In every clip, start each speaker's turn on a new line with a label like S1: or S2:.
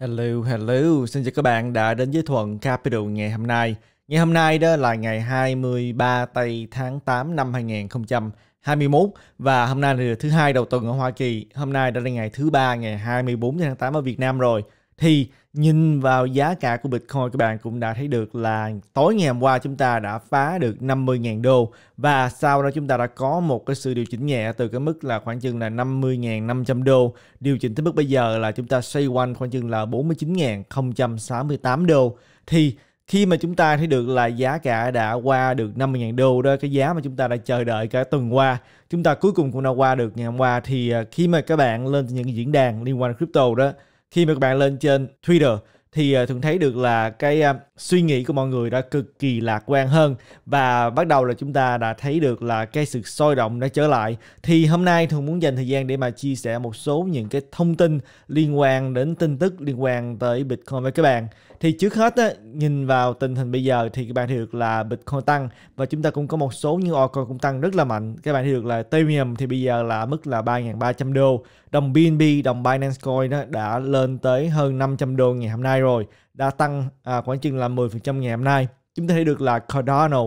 S1: Hello, hello, xin chào các bạn đã đến với Thuận Capital ngày hôm nay. Ngày hôm nay đó là ngày 23 tây tháng 8 năm 2021 và hôm nay là thứ hai đầu tuần ở Hoa Kỳ. Hôm nay đã là ngày thứ ba ngày 24 tháng 8 ở Việt Nam rồi thì nhìn vào giá cả của Bitcoin các bạn cũng đã thấy được là tối ngày hôm qua chúng ta đã phá được 50.000 đô và sau đó chúng ta đã có một cái sự điều chỉnh nhẹ từ cái mức là khoảng chừng là 50.500 đô điều chỉnh tới mức bây giờ là chúng ta xoay quanh khoảng chừng là 49.068 đô thì khi mà chúng ta thấy được là giá cả đã qua được 50.000 đô đó cái giá mà chúng ta đã chờ đợi cả tuần qua chúng ta cuối cùng cũng đã qua được ngày hôm qua thì à, khi mà các bạn lên những diễn đàn liên quan đến crypto đó khi mà các bạn lên trên Twitter thì ờ, thường thấy được là cái ờ, suy nghĩ của mọi người đã cực kỳ lạc quan hơn và bắt đầu là chúng ta đã thấy được là cái sự sôi động đã trở lại thì hôm nay thường muốn dành thời gian để mà chia sẻ một số những cái thông tin liên quan đến tin tức liên quan tới Bitcoin với các bạn thì trước hết á, nhìn vào tình hình bây giờ thì các bạn thấy được là Bitcoin tăng và chúng ta cũng có một số những altcoin cũng tăng rất là mạnh. Các bạn thấy được là Ethereum thì bây giờ là mức là 3.300 đô, đồng BNB, đồng Binance Coin đó đã lên tới hơn 500 đô ngày hôm nay rồi, đã tăng à, khoảng chừng là 10% ngày hôm nay. Chúng ta thấy được là Cardano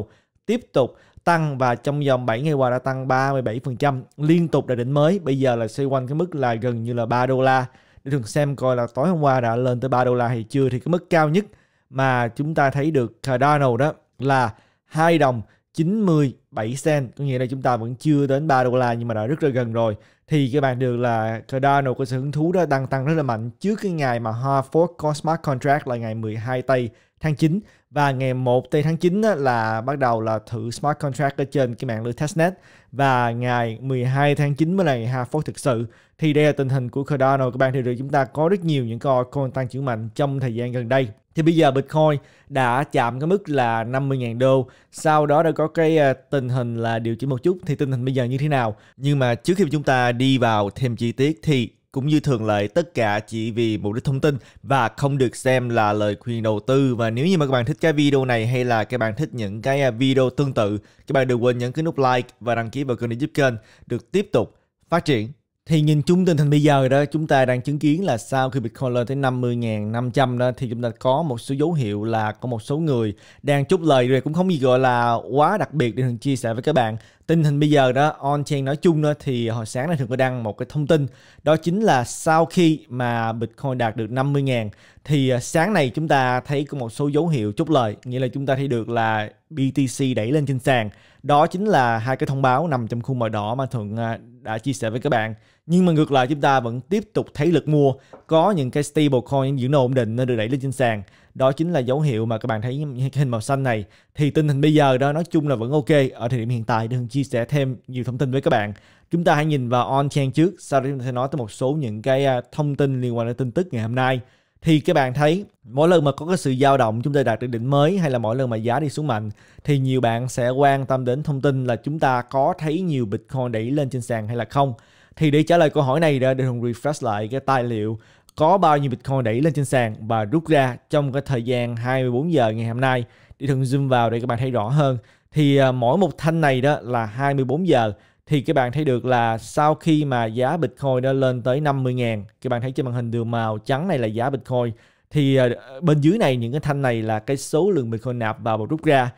S1: tiếp tục tăng và trong vòng 7 ngày qua đã tăng 37% liên tục đạt đỉnh mới bây giờ là xoay quanh cái mức là gần như là 3 đô la thường xem coi là tối hôm qua đã lên tới 3 đô la hay chưa thì cái mức cao nhất mà chúng ta thấy được Cardano đó là 2 đồng 97 cent có nghĩa là chúng ta vẫn chưa đến 3 đô la nhưng mà đã rất là gần rồi thì các bạn được là Cardano có sự hứng thú đó đang tăng rất là mạnh trước cái ngày mà hard fork có smart contract là ngày 12 tây tháng 9 và ngày 1 tây tháng 9 là bắt đầu là thử smart contract ở trên cái mạng lưới testnet và ngày 12 tháng 9 mới là ngày Hartford thực sự thì đây là tình hình của Cardano các bạn thì được chúng ta có rất nhiều những con coin tăng trưởng mạnh trong thời gian gần đây thì bây giờ Bitcoin đã chạm cái mức là 50.000 đô sau đó đã có cái à, tình hình là điều chỉnh một chút thì tình hình bây giờ như thế nào nhưng mà trước khi chúng ta đi vào thêm chi tiết thì cũng như thường lệ, tất cả chỉ vì mục đích thông tin và không được xem là lời khuyên đầu tư. Và nếu như mà các bạn thích cái video này hay là các bạn thích những cái à, video tương tự, các bạn đừng quên nhấn cái nút like và đăng ký vào kênh để giúp kênh được tiếp tục phát triển. Thì nhìn chung tình hình bây giờ đó, chúng ta đang chứng kiến là sau khi Bitcoin lên tới 50.500 đó thì chúng ta có một số dấu hiệu là có một số người đang chút lời rồi cũng không gì gọi là quá đặc biệt để chia sẻ với các bạn tình hình bây giờ đó on chain nói chung đó thì hồi sáng này thường có đăng một cái thông tin đó chính là sau khi mà Bitcoin đạt được 50.000 thì à, sáng này chúng ta thấy có một số dấu hiệu chốt lời nghĩa là chúng ta thấy được là BTC đẩy lên trên sàn đó chính là hai cái thông báo nằm trong khung màu đỏ mà thường à, đã chia sẻ với các bạn nhưng mà ngược lại chúng ta vẫn tiếp tục thấy lực mua có những cái stablecoin những nợ ổn định nó được đẩy lên trên sàn đó chính là dấu hiệu mà các bạn thấy hình màu xanh này thì tình hình bây giờ đó nói chung là vẫn ok ở thời điểm hiện tại để chia sẻ thêm nhiều thông tin với các bạn chúng ta hãy nhìn vào on chain trước sau đó chúng ta sẽ nói tới một số những cái à, thông tin liên quan đến tin tức ngày hôm nay thì các bạn thấy mỗi lần mà có cái sự dao động chúng ta đạt được đỉnh mới hay là mỗi lần mà giá đi xuống mạnh thì nhiều bạn sẽ quan tâm đến thông tin là chúng ta có thấy nhiều bitcoin đẩy lên trên sàn hay là không thì để trả lời câu hỏi này ra để Hùng refresh lại cái tài liệu có bao nhiêu Bitcoin đẩy lên trên sàn và rút ra trong cái thời gian 24 giờ ngày hôm nay. Để thường zoom vào để các bạn thấy rõ hơn. Thì à, mỗi một thanh này đó là 24 giờ thì các bạn thấy được là sau khi mà giá Bitcoin đã lên tới 50 000 các bạn thấy trên màn hình đường màu trắng này là giá Bitcoin thì à, bên dưới này những cái thanh này là cái số lượng Bitcoin nạp vào và rút ra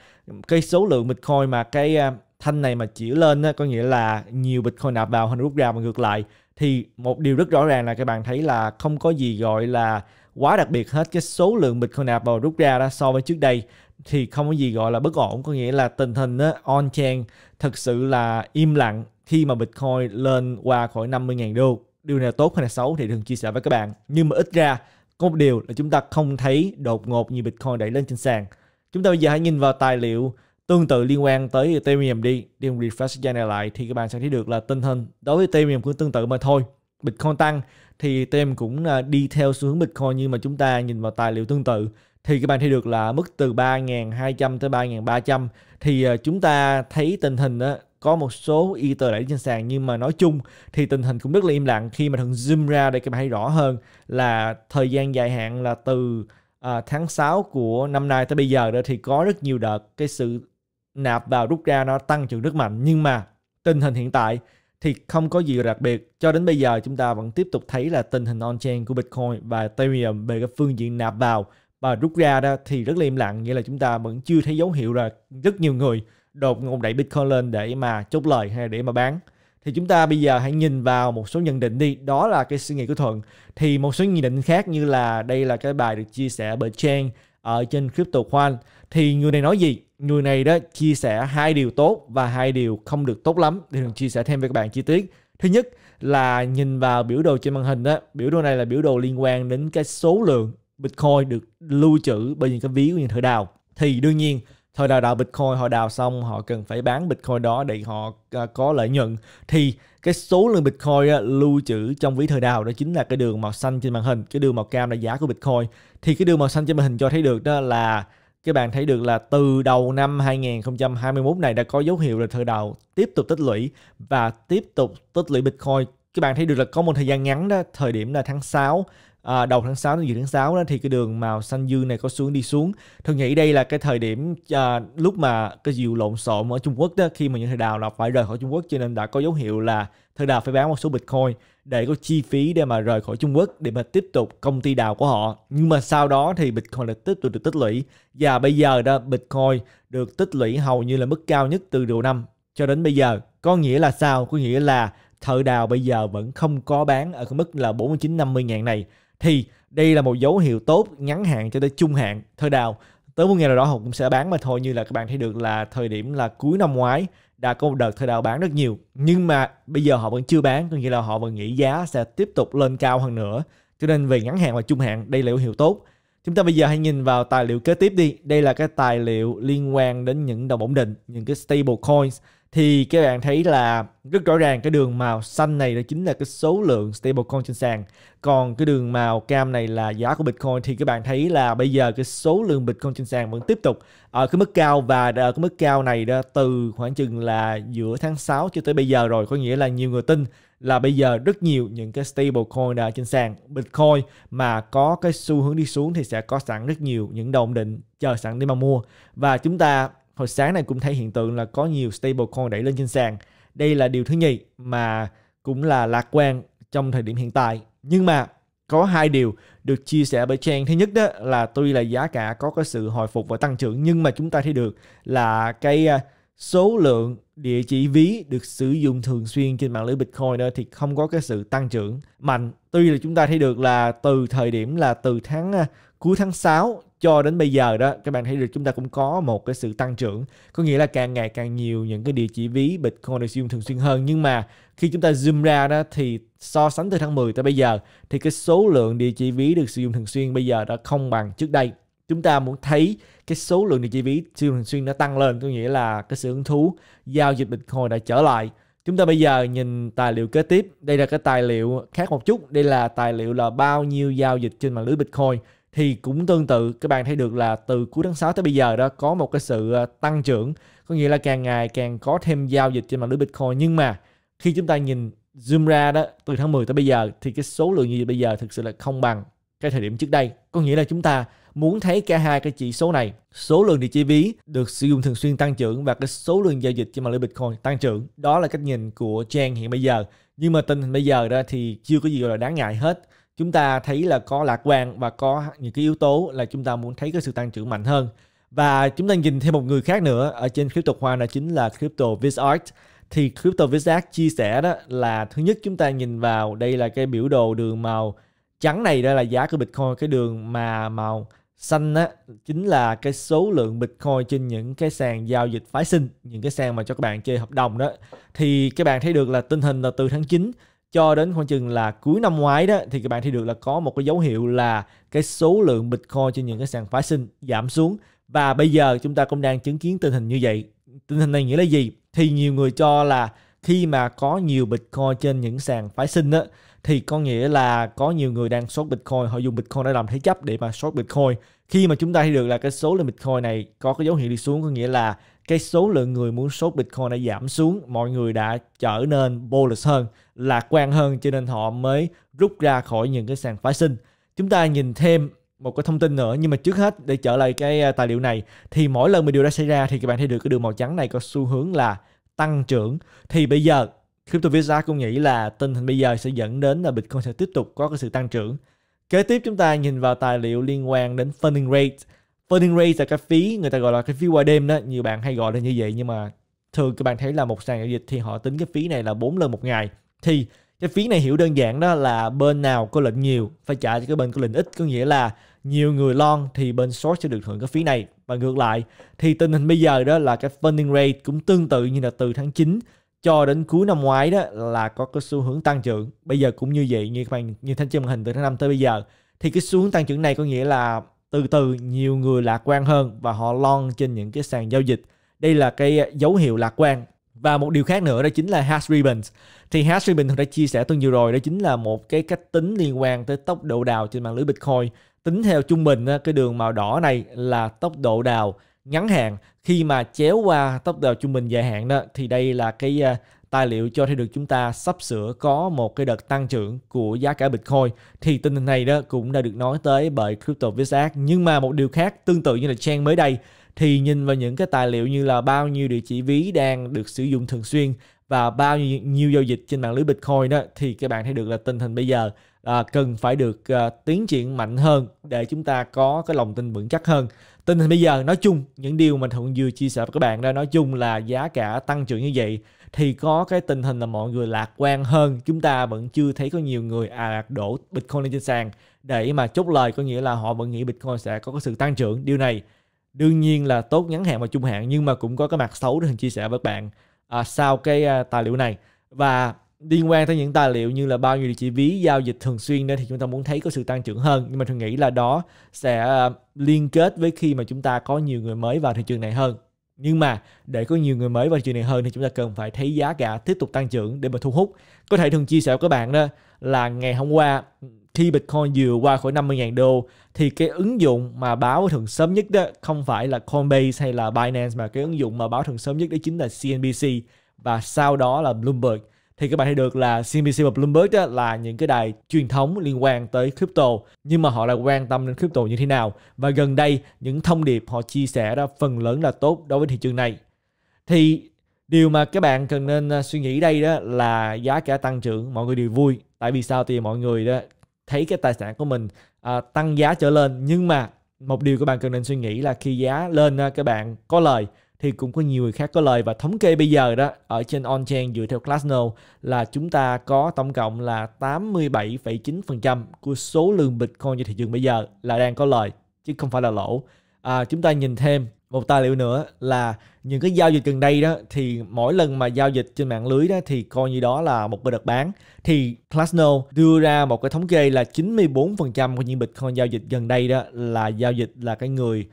S1: cái số lượng Bitcoin mà cái à, thanh này mà chỉ lên á, có nghĩa là nhiều Bitcoin nạp vào hơn rút ra và ngược lại thì một điều rất rõ ràng là các bạn thấy là không có gì gọi là quá đặc biệt hết cái số lượng Bitcoin nạp vào rút ra đó so với trước đây thì không có gì gọi là bất ổn có nghĩa là tình hình á, on chain thực sự là im lặng khi mà Bitcoin lên qua khỏi 50.000 đô điều này tốt hay là xấu thì thường chia sẻ với các bạn nhưng mà ít ra có một điều là chúng ta không thấy đột ngột như Bitcoin đẩy lên trên sàn chúng ta bây giờ hãy nhìn vào tài liệu Tương tự liên quan tới Ethereum đi, đi Refresh Channel lại thì các bạn sẽ thấy được là tình hình đối với Ethereum cũng tương tự mà thôi. Bitcoin tăng thì Ethereum cũng à, đi theo xu hướng Bitcoin nhưng mà chúng ta nhìn vào tài liệu tương tự thì các bạn thấy được là mức từ 3.200 tới 3.300 thì à, chúng ta thấy tình hình đó, có một số Ether đẩy trên sàn nhưng mà nói chung thì tình hình cũng rất là im lặng khi mà thường zoom ra để các bạn thấy rõ hơn là thời gian dài hạn là từ à, tháng 6 của năm nay tới bây giờ đó thì có rất nhiều đợt cái sự nạp vào rút ra nó tăng trưởng rất mạnh nhưng mà tình hình hiện tại thì không có gì đặc biệt cho đến bây giờ chúng ta vẫn tiếp tục thấy là tình hình on chain của Bitcoin và Ethereum về cái phương diện nạp vào và rút ra đó thì rất là im lặng nghĩa là chúng ta vẫn chưa thấy dấu hiệu là rất nhiều người đột ngột đẩy Bitcoin lên để mà chốt lời hay để mà bán thì chúng ta bây giờ hãy nhìn vào một số nhận định đi đó là cái suy nghĩ của thuận thì một số nhận định khác như là đây là cái bài được chia sẻ bởi Chen ở trên crypto khoan thì người này nói gì người này đó chia sẻ hai điều tốt và hai điều không được tốt lắm thì thường chia sẻ thêm với các bạn chi tiết thứ nhất là nhìn vào biểu đồ trên màn hình đó biểu đồ này là biểu đồ liên quan đến cái số lượng bitcoin được lưu trữ bởi những cái ví của những thợ đào thì đương nhiên thợ đào đào bitcoin họ đào xong họ cần phải bán bitcoin đó để họ ờ, có lợi nhuận thì cái số lượng bitcoin á, lưu trữ trong ví thời đào đó chính là cái đường màu xanh trên màn hình cái đường màu cam là giá của bitcoin thì cái đường màu xanh trên màn hình cho thấy được đó là các bạn thấy được là từ đầu năm 2021 này đã có dấu hiệu là thời đầu tiếp tục tích lũy và tiếp tục tích lũy Bitcoin. Các bạn thấy được là có một thời gian ngắn đó, thời điểm là tháng 6 à, đầu tháng 6 đến giữa tháng 6 đó thì cái đường màu xanh dương này có xuống đi xuống thường nghĩ đây là cái thời điểm à, lúc mà cái dịu lộn xộn ở Trung Quốc đó khi mà những thợ đào là phải rời khỏi Trung Quốc cho nên đã có dấu hiệu là thợ đào phải bán một số Bitcoin để có chi phí để mà rời khỏi Trung Quốc để mà tiếp tục công ty đào của họ nhưng mà sau đó thì Bitcoin lại tiếp tục được tích lũy và bây giờ đó Bitcoin được tích lũy hầu như là mức cao nhất từ đầu năm cho đến bây giờ có nghĩa là sao có nghĩa là thợ đào bây giờ vẫn không có bán ở cái mức là 49 50 ngàn này thì đây là một dấu hiệu tốt ngắn hạn cho tới trung hạn thời đào tới một ngày nào đó họ cũng sẽ bán mà thôi như là các bạn thấy được là thời điểm là cuối năm ngoái đã có một đợt thời đào bán rất nhiều nhưng mà bây giờ họ vẫn chưa bán có nghĩa là họ vẫn nghĩ giá sẽ tiếp tục lên cao hơn nữa cho nên về ngắn hạn và trung hạn đây là dấu hiệu tốt chúng ta bây giờ hãy nhìn vào tài liệu kế tiếp đi đây là cái tài liệu liên quan đến những đồng ổn định những cái stable coins thì các bạn thấy là rất rõ ràng cái đường màu xanh này là chính là cái số lượng stablecoin trên sàn còn cái đường màu cam này là giá của bitcoin thì các bạn thấy là bây giờ cái số lượng bitcoin trên sàn vẫn tiếp tục ở cái mức cao và cái mức cao này đó từ khoảng chừng là giữa tháng 6 cho tới bây giờ rồi có nghĩa là nhiều người tin là bây giờ rất nhiều những cái stablecoin đã trên sàn Bitcoin mà có cái xu hướng đi xuống thì sẽ có sẵn rất nhiều những đồng định chờ sẵn để mà mua và chúng ta hồi sáng này cũng thấy hiện tượng là có nhiều stablecoin đẩy lên trên sàn. Đây là điều thứ nhì mà cũng là lạc quan trong thời điểm hiện tại. Nhưng mà có hai điều được chia sẻ bởi Trang. Thứ nhất đó là tuy là giá cả có cái sự hồi phục và tăng trưởng nhưng mà chúng ta thấy được là cái à, số lượng địa chỉ ví được sử dụng thường xuyên trên mạng lưới Bitcoin đó thì không có cái sự tăng trưởng mạnh. Tuy là chúng ta thấy được là từ thời điểm là từ tháng à, cuối tháng 6 cho đến bây giờ đó các bạn thấy được chúng ta cũng có một cái sự tăng trưởng có nghĩa là càng ngày càng nhiều những cái địa chỉ ví Bitcoin được sử dụng thường xuyên hơn nhưng mà khi chúng ta zoom ra đó thì so sánh từ tháng 10 tới bây giờ thì cái số lượng địa chỉ ví được sử dụng thường xuyên bây giờ đã không bằng trước đây chúng ta muốn thấy cái số lượng địa chỉ ví sử dụng thường xuyên nó tăng lên có nghĩa là cái sự hứng thú giao dịch Bitcoin đã trở lại Chúng ta bây giờ nhìn tài liệu kế tiếp. Đây là cái tài liệu khác một chút. Đây là tài liệu là bao nhiêu giao dịch trên mạng lưới Bitcoin thì cũng tương tự các bạn thấy được là từ cuối tháng 6 tới bây giờ đó có một cái sự ờ, tăng trưởng có nghĩa là càng ngày càng có thêm giao dịch trên mạng lưới Bitcoin nhưng mà khi chúng ta nhìn zoom ra đó từ tháng 10 tới bây giờ thì cái số lượng giao dịch bây giờ thực sự là không bằng cái thời điểm trước đây có nghĩa là chúng ta muốn thấy cả hai cái chỉ số này số lượng địa chỉ ví được sử dụng thường xuyên tăng trưởng và cái số lượng giao dịch trên mạng lưới bitcoin tăng trưởng đó là cách nhìn của trang hiện bây giờ nhưng mà tình hình bây giờ đó thì chưa có gì gọi là đáng ngại hết chúng ta thấy là có lạc quan và có những cái yếu tố là chúng ta muốn thấy cái sự tăng trưởng mạnh hơn và chúng ta nhìn thêm một người khác nữa ở trên crypto hoa đó chính là crypto Vizart thì crypto Vizart chia sẻ đó là thứ nhất chúng ta nhìn vào đây là cái biểu đồ đường màu trắng này đó là giá của Bitcoin cái đường mà màu xanh á chính là cái số lượng Bitcoin trên những cái sàn giao dịch phái sinh những cái sàn mà cho các bạn chơi hợp đồng đó thì các bạn thấy được là tình hình là từ tháng 9 cho đến khoảng chừng là cuối năm ngoái đó thì các bạn thấy được là có một cái dấu hiệu là cái số lượng Bitcoin trên những cái sàn phái sinh giảm xuống và bây giờ chúng ta cũng đang chứng kiến tình hình như vậy. Tình hình này nghĩa là gì? Thì nhiều người cho là khi mà có nhiều Bitcoin trên những sàn phái sinh đó thì có nghĩa là có nhiều người đang short Bitcoin, họ dùng Bitcoin để làm thế chấp để mà short Bitcoin. Khi mà chúng ta thấy được là cái số lượng Bitcoin này có cái dấu hiệu đi xuống có nghĩa là cái số lượng người muốn sốt Bitcoin đã giảm xuống, mọi người đã trở nên bullish hơn, lạc quan hơn cho nên họ mới rút ra khỏi những cái sàn phái sinh. Chúng ta nhìn thêm một cái thông tin nữa nhưng mà trước hết để trở lại cái à, tài liệu này thì mỗi lần mà điều đó xảy ra thì các bạn thấy được cái đường màu trắng này có xu hướng là tăng trưởng thì bây giờ crypto Visa cũng nghĩ là tình hình bây giờ sẽ dẫn đến là Bitcoin sẽ tiếp tục có cái sự tăng trưởng. Kế tiếp chúng ta nhìn vào tài liệu liên quan đến funding rate Burning Rate là cái phí người ta gọi là cái phí qua đêm đó nhiều bạn hay gọi là như vậy nhưng mà thường các bạn thấy là một sàn giao dịch thì họ tính cái phí này là 4 lần một ngày thì cái phí này hiểu đơn giản đó là bên nào có lệnh nhiều phải trả cho cái bên có lệnh ít có nghĩa là nhiều người lon thì bên short sẽ được hưởng cái phí này và ngược lại thì tình hình bây giờ đó là cái funding rate cũng tương tự như là từ tháng 9 cho đến cuối năm ngoái đó là có cái xu hướng tăng trưởng bây giờ cũng như vậy như các bạn nhìn thấy trên màn hình từ tháng 5 tới bây giờ thì cái xu hướng tăng trưởng này có nghĩa là từ từ nhiều người lạc quan hơn và họ lon trên những cái sàn giao dịch. Đây là cái dấu hiệu lạc quan. Và một điều khác nữa đó chính là hash ribbons. Thì hash ribbon đã chia sẻ tuần nhiều rồi đó chính là một cái cách tính liên quan tới tốc độ đào trên mạng lưới Bitcoin. Tính theo trung bình cái đường màu đỏ này là tốc độ đào ngắn hạn khi mà chéo qua tốc độ trung bình dài hạn đó thì đây là cái à, tài liệu cho thấy được chúng ta sắp sửa có một cái đợt tăng trưởng của giá cả Bitcoin thì tình hình này đó cũng đã được nói tới bởi CryptoVizAct nhưng mà một điều khác tương tự như là Trang mới đây thì nhìn vào những cái tài liệu như là bao nhiêu địa chỉ ví đang được sử dụng thường xuyên và bao nhiêu, nhiêu giao dịch trên mạng lưới Bitcoin đó thì các bạn thấy được là tình hình bây giờ à, cần phải được à, tiến triển mạnh hơn để chúng ta có cái lòng tin vững chắc hơn tình hình bây giờ nói chung những điều mà thuận vừa chia sẻ với các bạn đó nói chung là giá cả tăng trưởng như vậy thì có cái tình hình là mọi người lạc quan hơn chúng ta vẫn chưa thấy có nhiều người à đổ bitcoin lên trên sàn để mà chốt lời có nghĩa là họ vẫn nghĩ bitcoin sẽ có cái sự tăng trưởng điều này đương nhiên là tốt ngắn hạn và trung hạn nhưng mà cũng có cái mặt xấu để mình chia sẻ với các bạn à, sau cái à, tài liệu này và liên quan tới những tài liệu như là bao nhiêu địa chỉ ví giao dịch thường xuyên đó thì chúng ta muốn thấy có sự tăng trưởng hơn nhưng mà tôi nghĩ là đó sẽ ờ, liên kết với khi mà chúng ta có nhiều người mới vào thị trường này hơn nhưng mà để có nhiều người mới vào thị trường này hơn thì chúng ta cần phải thấy giá cả tiếp tục tăng trưởng để mà thu hút có thể thường chia sẻ với các bạn đó là ngày hôm qua khi Bitcoin vừa qua khỏi 50.000 đô thì cái ứng dụng mà báo thường sớm nhất đó không phải là Coinbase hay là Binance mà cái ứng dụng mà báo thường sớm nhất đó chính là CNBC và sau đó là Bloomberg thì các bạn thấy được là CNBC và Bloomberg đó là những cái đài truyền thống liên quan tới crypto nhưng mà họ lại quan tâm đến crypto như thế nào và gần đây những thông điệp họ chia sẻ ra phần lớn là tốt đối với thị trường này thì điều mà các bạn cần nên à, suy nghĩ đây đó là giá cả tăng trưởng mọi người đều vui tại vì sao thì mọi người đó thấy cái tài sản của mình à, tăng giá trở lên nhưng mà một điều các bạn cần nên suy nghĩ là khi giá lên các bạn có lời thì cũng có nhiều người khác có lời và thống kê bây giờ đó ở trên OnChain dựa theo Glassnode là chúng ta có tổng cộng là 87,9% của số lượng Bitcoin trên thị trường bây giờ là đang có lời chứ không phải là lỗ. À, chúng ta nhìn thêm một tài liệu nữa là những cái giao dịch gần đây đó thì mỗi lần mà giao dịch trên mạng lưới đó thì coi như đó là một cái đợt bán thì Glassnode đưa ra một cái thống kê là 94% của những Bitcoin giao dịch gần đây đó là giao dịch là cái người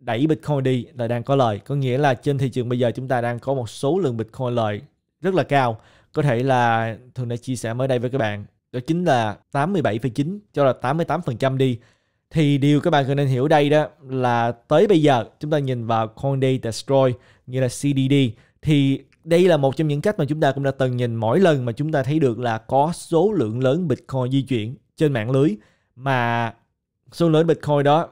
S1: đẩy Bitcoin đi là đang có lời. Có nghĩa là trên thị trường bây giờ chúng ta đang có một số lượng Bitcoin lời rất là cao. Có thể là thường đã chia sẻ mới đây với các bạn đó chính là 87,9 cho là 88% đi. Thì điều các bạn cần nên hiểu đây đó là tới bây giờ chúng ta nhìn vào Coin Day Destroy như là CDD thì đây là một trong những cách mà chúng ta cũng đã từng nhìn mỗi lần mà chúng ta thấy được là có số lượng lớn Bitcoin di chuyển trên mạng lưới mà số lớn Bitcoin đó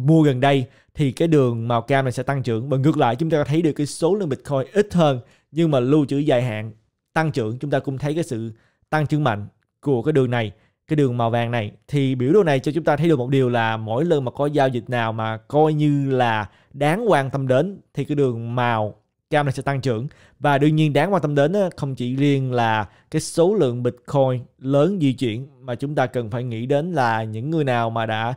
S1: mua gần đây thì cái đường màu cam này sẽ tăng trưởng và ngược lại chúng ta thấy được cái số lượng Bitcoin ít hơn nhưng mà lưu trữ dài hạn tăng trưởng chúng ta cũng thấy cái sự tăng trưởng mạnh của cái đường này cái đường màu vàng này thì biểu đồ này cho chúng ta thấy được một điều là mỗi lần mà có giao dịch nào mà coi như là đáng quan tâm đến thì cái đường màu cam này sẽ tăng trưởng và đương nhiên đáng quan tâm đến không chỉ riêng là cái số lượng bitcoin lớn di chuyển mà chúng ta cần phải nghĩ đến là những người nào mà đã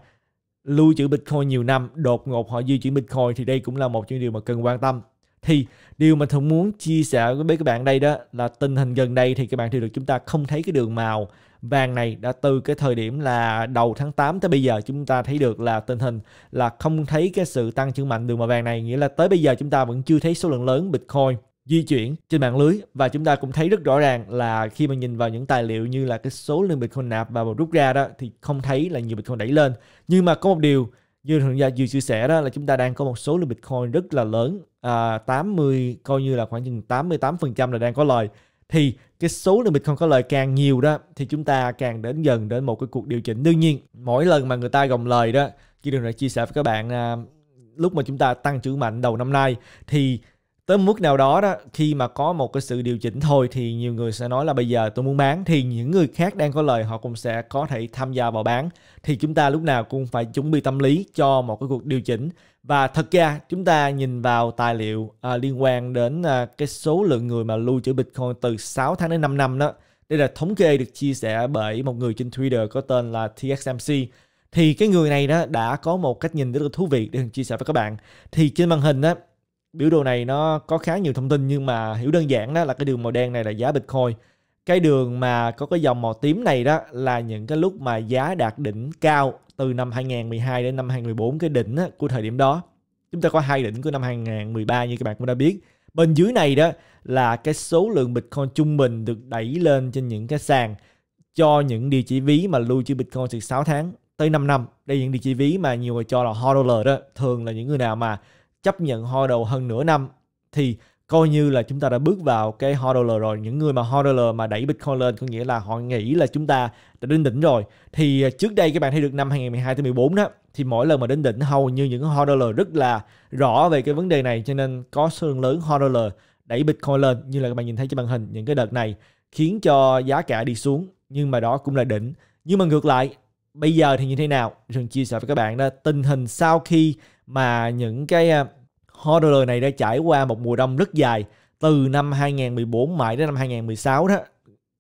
S1: lưu trữ Bitcoin nhiều năm đột ngột họ di chuyển Bitcoin thì đây cũng là một trong những điều mà cần quan tâm thì điều mà thường muốn chia sẻ với các bạn đây đó là tình hình gần đây thì các bạn thì được chúng ta không thấy cái đường màu vàng này đã từ cái thời điểm là đầu tháng 8 tới bây giờ chúng ta thấy được là tình hình là không thấy cái sự tăng trưởng mạnh đường màu vàng này nghĩa là tới bây giờ chúng ta vẫn chưa thấy số lượng lớn Bitcoin di chuyển trên mạng lưới và chúng ta cũng thấy rất rõ ràng là khi mà nhìn vào những tài liệu như là cái số lượng Bitcoin nạp và rút ra đó thì không thấy là nhiều Bitcoin đẩy lên. Nhưng mà có một điều như thường gia vừa chia sẻ đó là chúng ta đang có một số lượng Bitcoin rất là lớn à, 80 coi như là khoảng chừng 88% là đang có lời thì cái số lượng Bitcoin có lời càng nhiều đó thì chúng ta càng đến dần đến một cái cuộc điều chỉnh đương nhiên mỗi lần mà người ta gồng lời đó chỉ đừng là chia sẻ với các bạn à, lúc mà chúng ta tăng trưởng mạnh đầu năm nay thì tới mức nào đó đó khi mà có một cái sự điều chỉnh thôi thì nhiều người sẽ nói là bây giờ tôi muốn bán thì những người khác đang có lời họ cũng sẽ có thể tham gia vào bán thì chúng ta lúc nào cũng phải chuẩn bị tâm lý cho một cái cuộc điều chỉnh và thật ra chúng ta nhìn vào tài liệu à, liên quan đến à, cái số lượng người mà lưu trữ Bitcoin từ 6 tháng đến 5 năm đó đây là thống kê được chia sẻ bởi một người trên Twitter có tên là TXMC thì cái người này đó đã có một cách nhìn rất là thú vị để chia sẻ với các bạn thì trên màn hình đó biểu đồ này nó có khá nhiều thông tin nhưng mà hiểu đơn giản đó là cái đường màu đen này là giá Bitcoin cái đường mà có cái dòng màu tím này đó là những cái lúc mà giá đạt đỉnh cao từ năm 2012 đến năm 2014 cái đỉnh của thời điểm đó chúng ta có hai đỉnh của năm 2013 như các bạn cũng đã biết bên dưới này đó là cái số lượng Bitcoin trung bình được đẩy lên trên những cái sàn cho những địa chỉ ví mà lưu trữ Bitcoin từ 6 tháng tới 5 năm đây là những địa chỉ ví mà nhiều người cho là hodler đó thường là những người nào mà chấp nhận hodl hơn nửa năm thì coi như là chúng ta đã bước vào cái hodl rồi những người mà hodl mà đẩy bitcoin lên có nghĩa là họ nghĩ là chúng ta đã đến đỉnh rồi thì à, trước đây các bạn thấy được năm 2012 tới 14 đó thì mỗi lần mà đến đỉnh hầu như những hodl rất là rõ về cái vấn đề này cho nên có số lượng lớn hodl đẩy bitcoin lên như là các bạn nhìn thấy trên màn hình những cái đợt này khiến cho giá cả đi xuống nhưng mà đó cũng là đỉnh nhưng mà ngược lại bây giờ thì như thế nào Rừng chia sẻ với các bạn đó tình hình sau khi mà những cái à, horror này đã trải qua một mùa đông rất dài từ năm 2014 mãi đến năm 2016 đó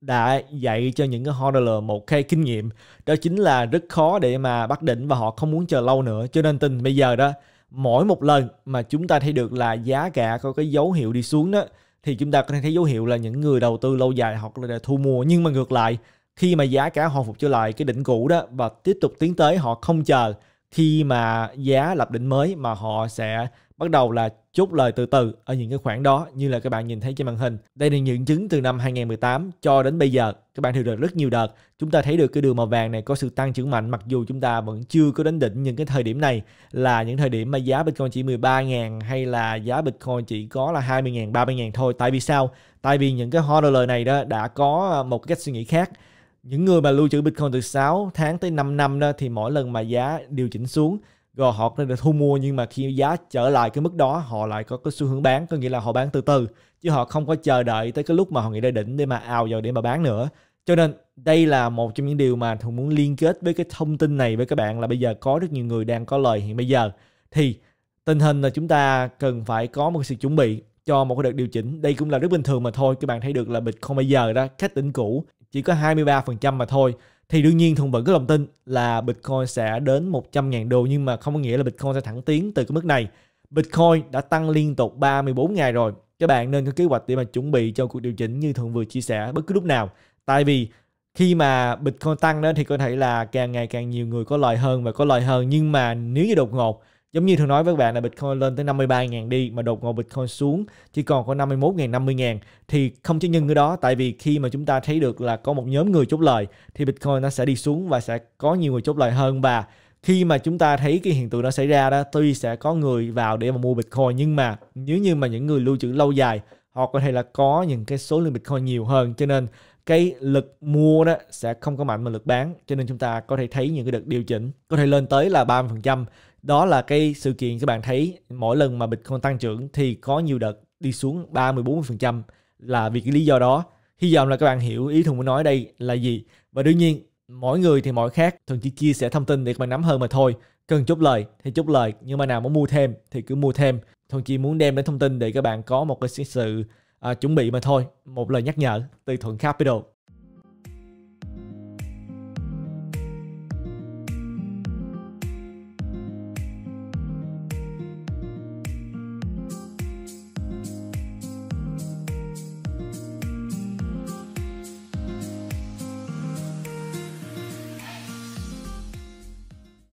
S1: đã dạy cho những cái horror một cái kinh nghiệm đó chính là rất khó để mà bắt đỉnh và họ không muốn chờ lâu nữa cho nên tình bây giờ đó mỗi một lần mà chúng ta thấy được là giá cả có cái dấu hiệu đi xuống đó thì chúng ta có thể thấy dấu hiệu là những người đầu tư lâu dài hoặc là thu mua nhưng mà ngược lại khi mà giá cả hồi phục trở lại cái đỉnh cũ đó và tiếp tục tiến tới họ không chờ khi mà giá lập đỉnh mới mà họ sẽ bắt đầu là chốt lời từ từ ở những cái khoảng đó như là các bạn nhìn thấy trên màn hình. Đây là những chứng từ năm 2018 cho đến bây giờ. Các bạn đều được rất nhiều đợt. Chúng ta thấy được cái đường màu vàng này có sự tăng trưởng mạnh mặc dù chúng ta vẫn chưa có đến đỉnh những cái thời điểm này là những thời điểm mà giá Bitcoin chỉ 13.000 hay là giá Bitcoin chỉ có là 20.000, 30.000 thôi. Tại vì sao? Tại vì những cái horror lời này đó đã có một cách suy nghĩ khác những người mà lưu trữ Bitcoin từ 6 tháng tới 5 năm đó thì mỗi lần mà giá điều chỉnh xuống rồi họ có được thu mua nhưng mà khi giá trở lại cái mức đó họ lại có cái xu hướng bán có nghĩa là họ bán từ từ chứ họ không có chờ đợi tới cái lúc mà họ nghĩ ra đỉnh để mà ào vào để mà bán nữa cho nên đây là một trong những điều mà thường muốn liên kết với cái thông tin này với các bạn là bây giờ có rất nhiều người đang có lời hiện bây giờ thì tình hình là chúng ta cần phải có một sự chuẩn bị cho một cái đợt điều chỉnh đây cũng là rất bình thường mà thôi các bạn thấy được là bịch không bây giờ đó cách đỉnh cũ chỉ có 23% mà thôi thì đương nhiên Thuận vẫn có lòng tin là Bitcoin sẽ đến 100.000 đô nhưng mà không có nghĩa là Bitcoin sẽ thẳng tiến từ cái mức này. Bitcoin đã tăng liên tục 34 ngày rồi. Các bạn nên có kế hoạch để mà chuẩn bị cho cuộc điều chỉnh như Thuận vừa chia sẻ bất cứ lúc nào. Tại vì khi mà Bitcoin tăng đó thì có thể là càng ngày càng nhiều người có lợi hơn và có lợi hơn nhưng mà nếu như đột ngột Giống như thường nói với các bạn là Bitcoin lên tới 53.000 đi mà đột ngột Bitcoin xuống chỉ còn có 51.000, 50.000 thì không chứng nhân cái đó tại vì khi mà chúng ta thấy được là có một nhóm người chốt lời thì Bitcoin nó sẽ đi xuống và sẽ có nhiều người chốt lời hơn và khi mà chúng ta thấy cái hiện tượng nó xảy ra đó tuy sẽ có người vào để mà mua Bitcoin nhưng mà nếu như mà những người lưu trữ lâu dài họ có thể là có những cái số lượng Bitcoin nhiều hơn cho nên cái lực mua đó sẽ không có mạnh mà lực bán cho nên chúng ta có thể thấy những cái đợt điều chỉnh có thể lên tới là 30% đó là cái sự kiện các bạn thấy mỗi lần mà Bitcoin tăng trưởng thì có nhiều đợt đi xuống 30 40% là vì cái lý do đó. Hy vọng là các bạn hiểu ý Thùng muốn nói đây là gì. Và đương nhiên, mỗi người thì mỗi khác, thùng chỉ chia sẻ thông tin để các bạn nắm hơn mà thôi. Cần chốt lời thì chốt lời, nhưng mà nào muốn mua thêm thì cứ mua thêm. thùng chỉ muốn đem đến thông tin để các bạn có một cái sự à, chuẩn bị mà thôi. Một lời nhắc nhở từ Thuận Capital.